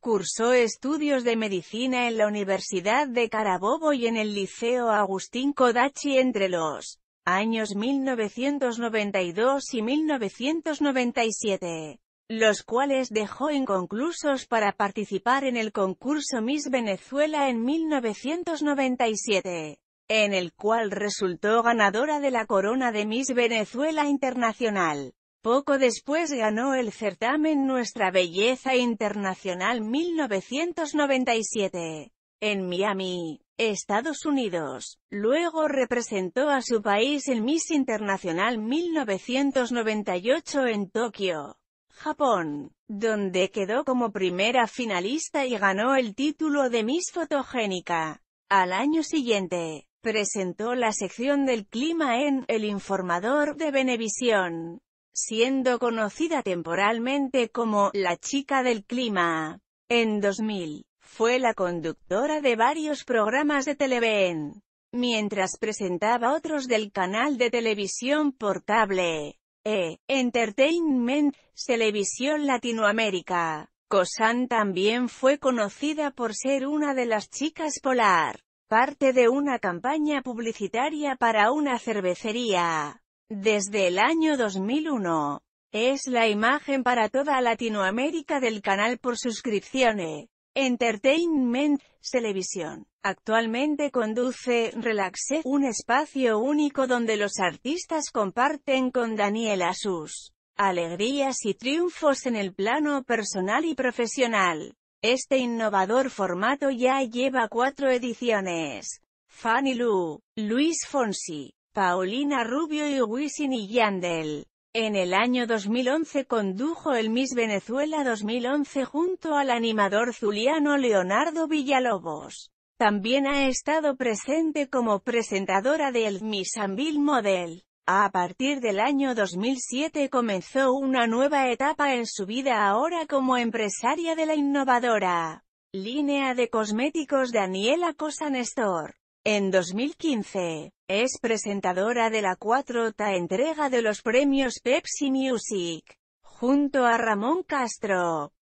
Cursó estudios de medicina en la Universidad de Carabobo y en el Liceo Agustín Kodachi entre los años 1992 y 1997, los cuales dejó inconclusos para participar en el concurso Miss Venezuela en 1997, en el cual resultó ganadora de la corona de Miss Venezuela Internacional. Poco después ganó el certamen Nuestra Belleza Internacional 1997, en Miami, Estados Unidos. Luego representó a su país en Miss Internacional 1998 en Tokio, Japón, donde quedó como primera finalista y ganó el título de Miss Fotogénica. Al año siguiente, presentó la sección del clima en El Informador de Venevisión siendo conocida temporalmente como «La chica del clima». En 2000, fue la conductora de varios programas de Televen, mientras presentaba otros del canal de televisión portable. E! Entertainment, Televisión Latinoamérica. Cosan también fue conocida por ser una de las chicas polar, parte de una campaña publicitaria para una cervecería. Desde el año 2001, es la imagen para toda Latinoamérica del canal por suscripciones. Entertainment Televisión. Actualmente conduce Relaxé, un espacio único donde los artistas comparten con Daniela sus alegrías y triunfos en el plano personal y profesional. Este innovador formato ya lleva cuatro ediciones. Fanny Lu, Luis Fonsi, Paulina Rubio y Wisin y Yandel. En el año 2011 condujo el Miss Venezuela 2011 junto al animador zuliano Leonardo Villalobos. También ha estado presente como presentadora del Miss Anvil Model. A partir del año 2007 comenzó una nueva etapa en su vida ahora como empresaria de la innovadora línea de cosméticos Daniela Cosa Nestor. En 2015, es presentadora de la 4ta entrega de los premios Pepsi Music, junto a Ramón Castro.